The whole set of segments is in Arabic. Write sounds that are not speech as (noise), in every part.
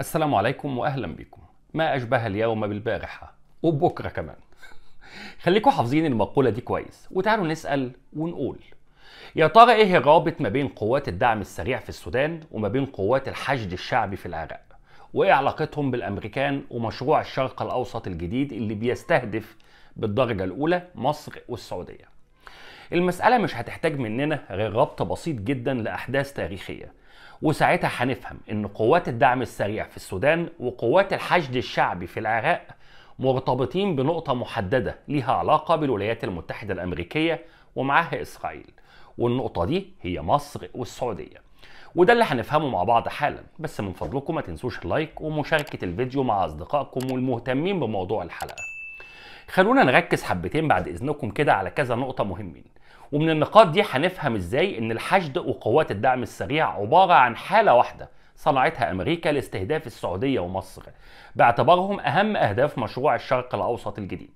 السلام عليكم واهلا بكم ما اشبه اليوم بالبارحه وبكره كمان (laughs) خليكم حافظين المقوله دي كويس وتعالوا نسال ونقول يا ترى ايه الرابط ما بين قوات الدعم السريع في السودان وما بين قوات الحشد الشعبي في العراق وايه علاقتهم بالامريكان ومشروع الشرق الاوسط الجديد اللي بيستهدف بالدرجه الاولى مصر والسعوديه المسألة مش هتحتاج مننا غير ربط بسيط جدا لأحداث تاريخية وساعتها هنفهم إن قوات الدعم السريع في السودان وقوات الحشد الشعبي في العراق مرتبطين بنقطة محددة ليها علاقة بالولايات المتحدة الأمريكية ومعاها إسرائيل والنقطة دي هي مصر والسعودية وده اللي هنفهمه مع بعض حالا بس من فضلكم ما تنسوش اللايك ومشاركة الفيديو مع أصدقائكم والمهتمين بموضوع الحلقة خلونا نركز حبتين بعد إذنكم كده على كذا نقطة مهمين ومن النقاط دي هنفهم ازاي ان الحشد وقوات الدعم السريع عباره عن حاله واحده صنعتها امريكا لاستهداف السعوديه ومصر باعتبارهم اهم اهداف مشروع الشرق الاوسط الجديد.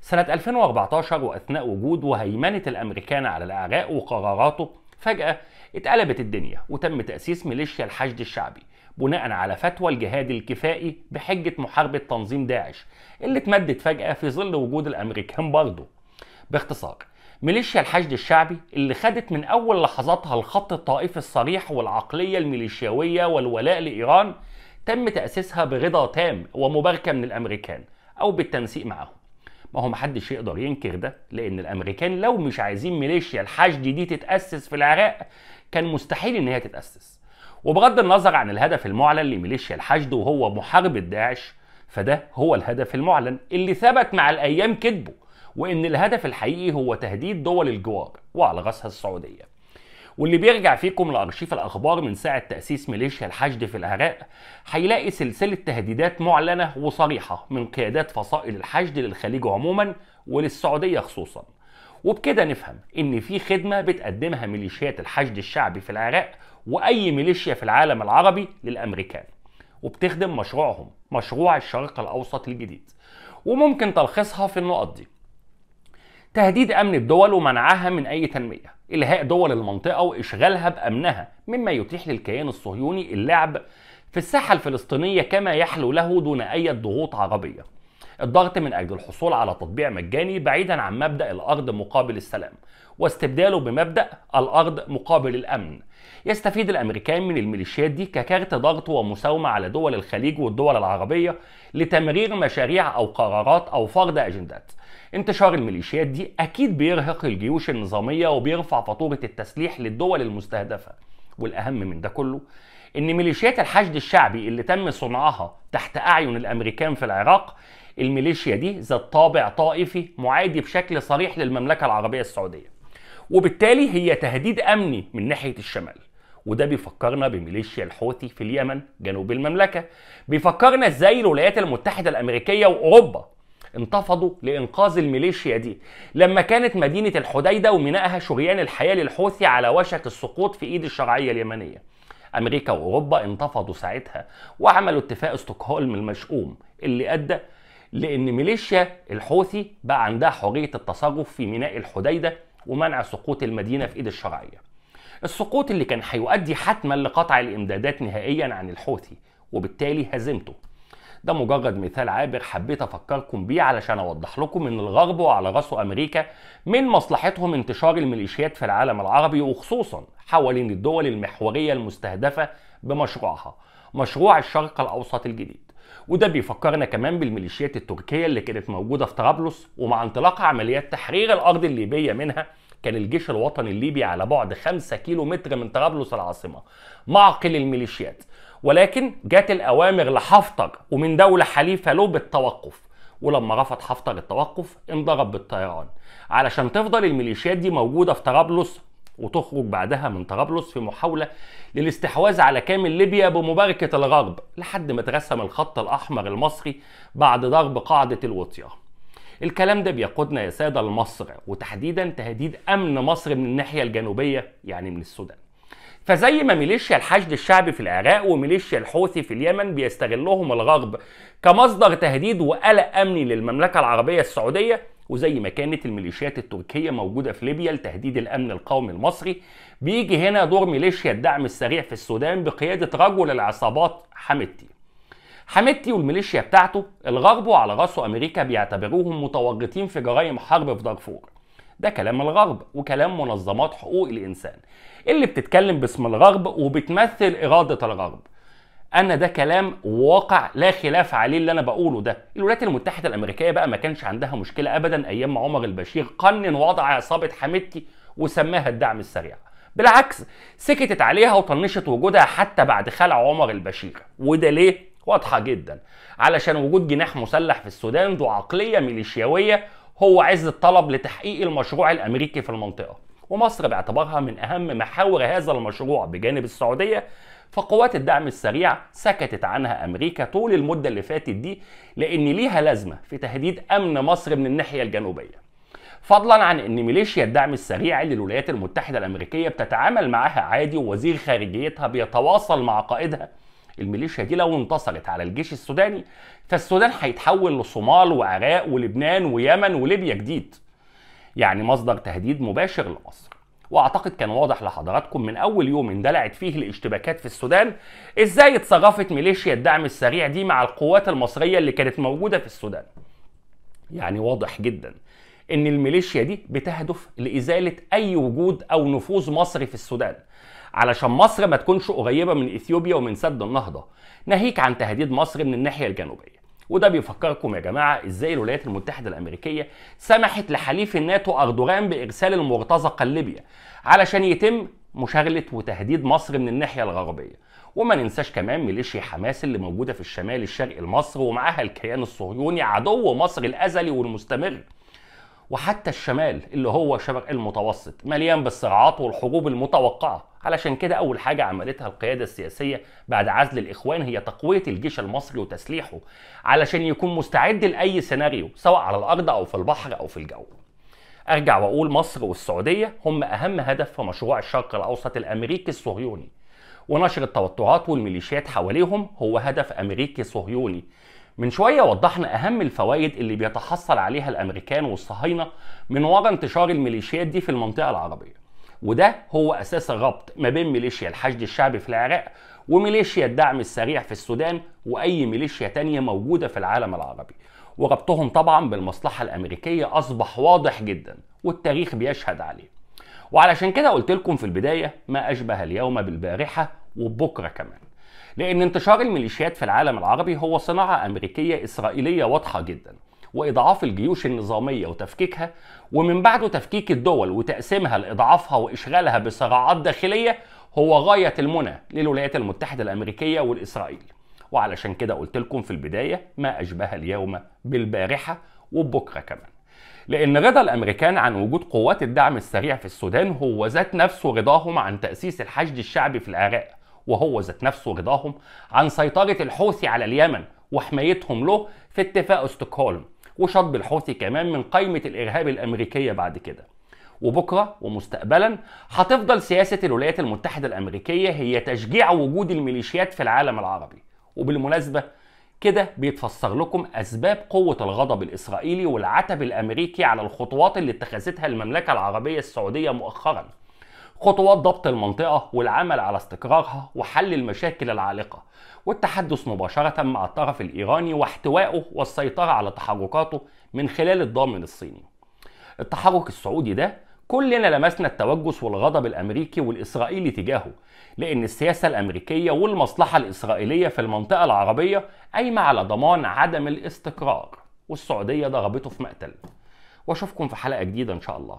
سنه 2014 واثناء وجود وهيمنه الامريكان على العراق وقراراته فجاه اتقلبت الدنيا وتم تاسيس ميليشيا الحشد الشعبي بناء على فتوى الجهاد الكفائي بحجه محاربه تنظيم داعش اللي اتمدت فجاه في ظل وجود الامريكان برضه. باختصار ميليشيا الحشد الشعبي اللي خدت من أول لحظاتها الخط الطائفي الصريح والعقلية الميليشياوية والولاء لإيران تم تأسيسها برضا تام ومباركة من الأمريكان أو بالتنسيق معهم ما هو محدش يقدر ينكر ده لأن الأمريكان لو مش عايزين ميليشيا الحشد دي تتأسس في العراق كان مستحيل إن هي تتأسس وبغض النظر عن الهدف المعلن لميليشيا الحشد وهو محاربة داعش فده هو الهدف المعلن اللي ثبت مع الأيام كذبه وإن الهدف الحقيقي هو تهديد دول الجوار وعلى رأسها السعودية واللي بيرجع فيكم لأرشيف الأخبار من ساعة تأسيس ميليشيا الحشد في العراق هيلاقي سلسلة تهديدات معلنة وصريحة من قيادات فصائل الحشد للخليج عموما وللسعودية خصوصا وبكده نفهم إن في خدمة بتقدمها ميليشيات الحشد الشعبي في العراق وأي ميليشيا في العالم العربي للأمريكان وبتخدم مشروعهم مشروع الشرق الأوسط الجديد وممكن تلخيصها في النقط دي تهديد أمن الدول ومنعها من أي تنمية إلهاء دول المنطقة وإشغالها بأمنها مما يتيح للكيان الصهيوني اللعب في الساحة الفلسطينية كما يحلو له دون أي ضغوط عربية الضغط من أجل الحصول على تطبيع مجاني بعيدا عن مبدأ الأرض مقابل السلام واستبداله بمبدأ الأرض مقابل الأمن يستفيد الامريكان من الميليشيات دي ككارت ضغط ومساومه على دول الخليج والدول العربيه لتمرير مشاريع او قرارات او فرض اجندات. انتشار الميليشيات دي اكيد بيرهق الجيوش النظاميه وبيرفع فاتوره التسليح للدول المستهدفه. والاهم من ده كله ان ميليشيات الحشد الشعبي اللي تم صنعها تحت اعين الامريكان في العراق الميليشيا دي ذات طابع طائفي معادي بشكل صريح للمملكة العربية السعودية وبالتالي هي تهديد أمني من ناحية الشمال وده بيفكرنا بميليشيا الحوثي في اليمن جنوب المملكة بيفكرنا ازاي الولايات المتحدة الأمريكية وأوروبا انتفضوا لإنقاذ الميليشيا دي لما كانت مدينة الحديدة ومينائها شريان الحياة للحوثي على وشك السقوط في إيد الشرعية اليمنية أمريكا وأوروبا انتفضوا ساعتها وعملوا اتفاق ستوكهولم المشؤوم اللي أدى لأن ميليشيا الحوثي بقى عندها حرية التصرف في ميناء الحديدة ومنع سقوط المدينة في إيد الشرعية. السقوط اللي كان هيؤدي حتما لقطع الإمدادات نهائيا عن الحوثي وبالتالي هزيمته. ده مجرد مثال عابر حبيت افكركم بيه علشان اوضح لكم ان الغرب وعلى راسه امريكا من مصلحتهم انتشار الميليشيات في العالم العربي وخصوصا حوالين الدول المحوريه المستهدفه بمشروعها مشروع الشرق الاوسط الجديد وده بيفكرنا كمان بالميليشيات التركيه اللي كانت موجوده في طرابلس ومع انطلاق عمليات تحرير الارض الليبيه منها كان الجيش الوطني الليبي على بعد 5 كيلو متر من طرابلس العاصمه معقل الميليشيات ولكن جت الاوامر لحفتر ومن دوله حليفه له بالتوقف ولما رفض حفتر التوقف انضرب بالطيران علشان تفضل الميليشيات دي موجوده في طرابلس وتخرج بعدها من طرابلس في محاولة للاستحواذ على كامل ليبيا بمباركة الغرب لحد ما ترسم الخط الأحمر المصري بعد ضرب قاعدة الوطية الكلام ده بيقودنا يا سادة لمصر وتحديدا تهديد أمن مصر من الناحية الجنوبية يعني من السودان فزي ما ميليشيا الحشد الشعبي في العراق وميليشيا الحوثي في اليمن بيستغلهم الغرب كمصدر تهديد وقلق أمني للمملكة العربية السعودية وزي ما كانت الميليشيات التركيه موجوده في ليبيا لتهديد الامن القومي المصري بيجي هنا دور ميليشيا الدعم السريع في السودان بقياده رجل العصابات حمدتي حمدتي والميليشيا بتاعته الغرب وعلى راسه امريكا بيعتبروهم متورطين في جرائم حرب في دارفور ده كلام الغرب وكلام منظمات حقوق الانسان اللي بتتكلم باسم الغرب وبتمثل اراده الغرب ان ده كلام واقع لا خلاف عليه اللي انا بقوله ده الولايات المتحده الامريكيه بقى ما كانش عندها مشكله ابدا ايام عمر البشير قنن وضع عصابه حميدتي وسماها الدعم السريع بالعكس سكتت عليها وطنشت وجودها حتى بعد خلع عمر البشير وده ليه واضحه جدا علشان وجود جناح مسلح في السودان ذو عقليه ميليشياويه هو عز الطلب لتحقيق المشروع الامريكي في المنطقه ومصر باعتبارها من اهم محاور هذا المشروع بجانب السعوديه فقوات الدعم السريع سكتت عنها امريكا طول المده اللي فاتت دي لان ليها لازمه في تهديد امن مصر من الناحيه الجنوبيه فضلا عن ان ميليشيا الدعم السريع للولايات المتحده الامريكيه بتتعامل معاها عادي ووزير خارجيتها بيتواصل مع قائدها الميليشيا دي لو انتصرت على الجيش السوداني فالسودان هيتحول لصومال وعراق ولبنان ويمن وليبيا جديد يعني مصدر تهديد مباشر لمصر واعتقد كان واضح لحضراتكم من اول يوم اندلعت فيه الاشتباكات في السودان ازاي اتصرفت ميليشيا الدعم السريع دي مع القوات المصريه اللي كانت موجوده في السودان يعني واضح جدا ان الميليشيا دي بتهدف لازاله اي وجود او نفوذ مصري في السودان علشان مصر ما تكونش قريبه من اثيوبيا ومن سد النهضه ناهيك عن تهديد مصر من الناحيه الجنوبيه وده بيفكركم يا جماعه ازاي الولايات المتحده الامريكيه سمحت لحليف الناتو اردوغان بارسال المرتزقه لليبيا علشان يتم مشاغله وتهديد مصر من الناحيه الغربيه وما ننساش كمان ميليشيا حماس اللي موجوده في الشمال الشرقي لمصر ومعاها الكيان الصهيوني عدو مصر الازلي والمستمر وحتى الشمال اللي هو شرق المتوسط مليان بالصراعات والحروب المتوقعة علشان كده أول حاجة عملتها القيادة السياسية بعد عزل الإخوان هي تقوية الجيش المصري وتسليحه علشان يكون مستعد لأي سيناريو سواء على الأرض أو في البحر أو في الجو أرجع وأقول مصر والسعودية هم أهم هدف في مشروع الشرق الأوسط الأمريكي الصهيوني ونشر التوترات والميليشيات حواليهم هو هدف أمريكي صهيوني من شوية وضحنا أهم الفوائد اللي بيتحصل عليها الأمريكان والصهاينة من وراء انتشار الميليشيات دي في المنطقة العربية وده هو أساس الربط ما بين ميليشيا الحشد الشعبي في العراق وميليشيا الدعم السريع في السودان وأي ميليشيا تانية موجودة في العالم العربي وربطهم طبعا بالمصلحة الأمريكية أصبح واضح جدا والتاريخ بيشهد عليه وعلشان كده قلت لكم في البداية ما أشبه اليوم بالبارحة وبكرة كمان لأن انتشار الميليشيات في العالم العربي هو صناعة أمريكية إسرائيلية واضحة جدا وإضعاف الجيوش النظامية وتفكيكها ومن بعده تفكيك الدول وتقسيمها لإضعافها وإشغالها بصراعات داخلية هو غاية المنى للولايات المتحدة الأمريكية والإسرائيل وعلشان كده قلت لكم في البداية ما أشبه اليوم بالبارحة وبكرة كمان لأن رضا الأمريكان عن وجود قوات الدعم السريع في السودان هو ذات نفسه رضاهم عن تأسيس الحشد الشعبي في العراق وهو ذات نفسه رضاهم عن سيطرة الحوثي على اليمن وحمايتهم له في اتفاق استوكهولم وشطب الحوثي كمان من قائمة الإرهاب الأمريكية بعد كده وبكرة ومستقبلا هتفضل سياسة الولايات المتحدة الأمريكية هي تشجيع وجود الميليشيات في العالم العربي وبالمناسبة كده بيتفسر لكم أسباب قوة الغضب الإسرائيلي والعتب الأمريكي على الخطوات اللي اتخذتها المملكة العربية السعودية مؤخراً خطوات ضبط المنطقة والعمل على استقرارها وحل المشاكل العالقة والتحدث مباشرة مع الطرف الإيراني واحتوائه والسيطرة على تحركاته من خلال الضامن الصيني التحرك السعودي ده كلنا لمسنا التوجس والغضب الامريكي والاسرائيلي تجاهه لان السياسه الامريكيه والمصلحه الاسرائيليه في المنطقه العربيه قايمه على ضمان عدم الاستقرار والسعوديه ضربته في مقتل واشوفكم في حلقه جديده ان شاء الله